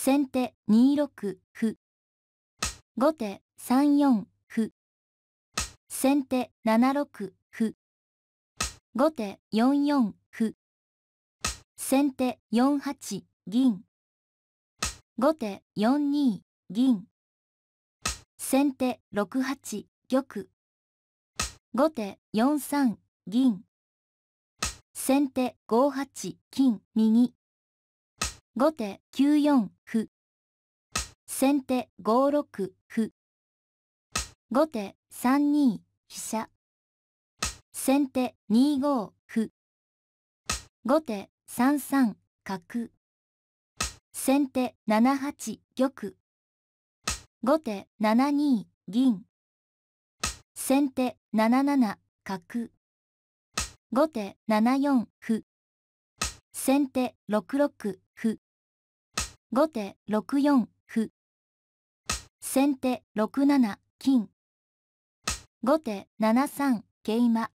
先手2六歩。後手3四歩。先手7六歩。後手4四歩。先手4八銀。後手4二銀。先手6八玉。後手4三銀。先手5八金右。後手9四歩。先手5六歩。後手3二飛車。先手2五歩。後手3三角。先手7八玉。後手7二銀。先手7七角。後手7四歩。先手6六後手6四歩。先手6七金。後手7三桂馬。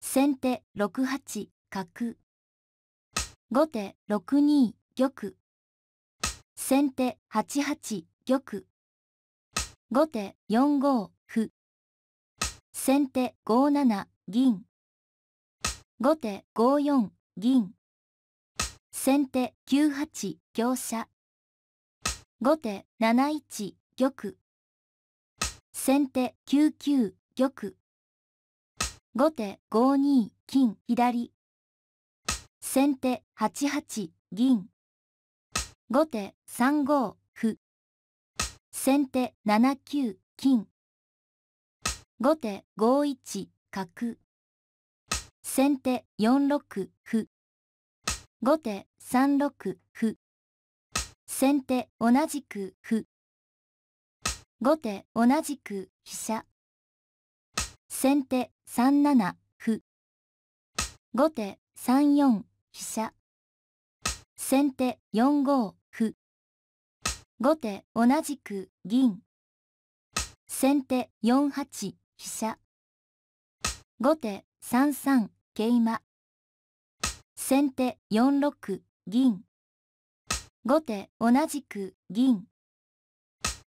先手6八角。後手6二玉。先手8八玉。後手4五歩。先手5七銀。後手5四銀。先手9八香車。後手7一玉。先手9九玉。後手5二金左。先手8八銀。後手3五歩。先手7九金。後手5一角。先手4六歩。後手3六歩。先手同じく歩。後手同じく飛車。先手3七歩。後手3四飛車。先手4五歩。後手同じく銀。先手4八飛車。後手3三桂馬。先手4六銀後手同じく銀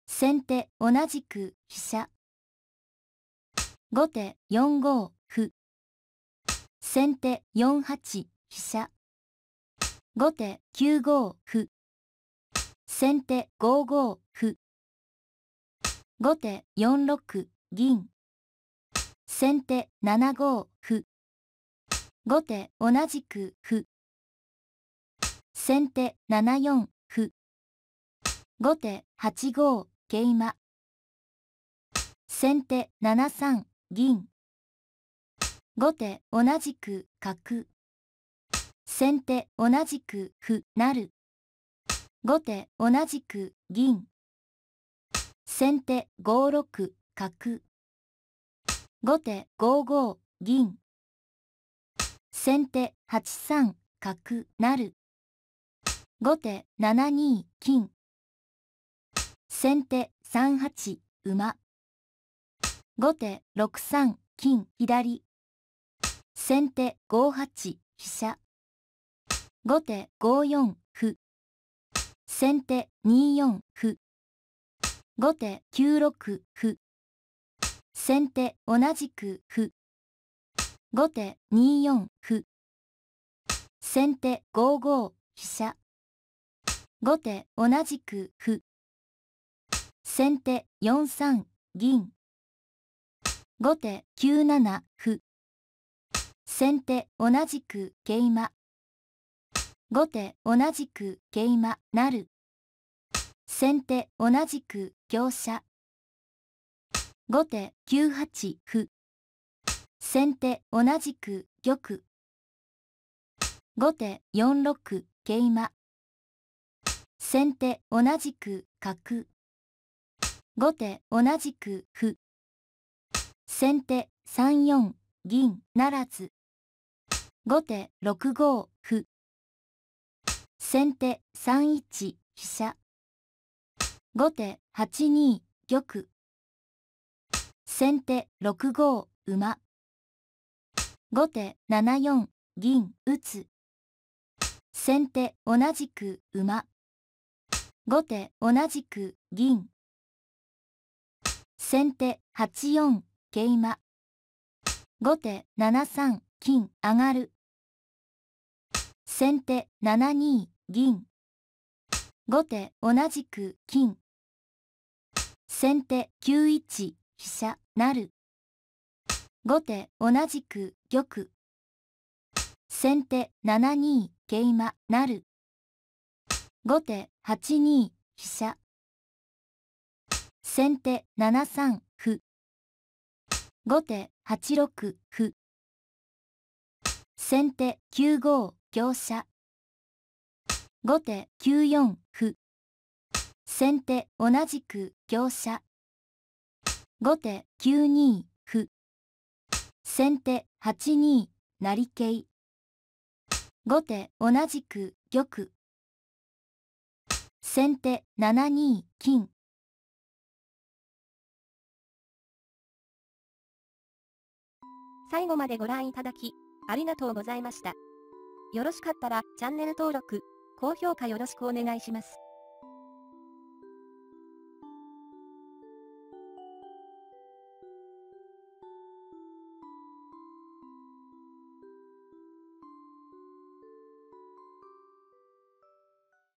先手同じく飛車後手4五歩先手4八飛車後手9五歩先手5五歩後手4六銀先手7五歩後手同じく歩。先手7四歩。後手8五桂馬。先手7三銀。後手同じく角。先手同じく歩なる。後手同じく銀。先手5六角。後手5五銀。先手8三角成後手7二金先手3八馬後手6三金左先手5八飛車後手5四歩先手2四歩後手9六歩先手同じく歩後手2四歩。先手5五飛車。後手同じく歩。先手4三銀。後手9七歩。先手同じく桂馬。後手同じく桂馬なる。先手同じく香車。後手9八歩。先手同じく玉後手4六桂馬先手同じく角後手同じく歩先手3四銀ならず後手6五歩先手3一飛車後手8二玉先手6五馬後手7四銀打つ先手同じく馬後手同じく銀先手8四桂馬後手7三金上がる先手7二銀後手同じく金先手9一飛車なる後手同じく玉先手7二桂馬成後手8二飛車先手7三歩後手8六歩先手9五香車後手9四歩先手同じく香車後手9二歩先手8二成桂後手同じく玉先手7二金最後までご覧いただき、ありがとうございました。よろしかったらチャンネル登録、高評価よろしくお願いします。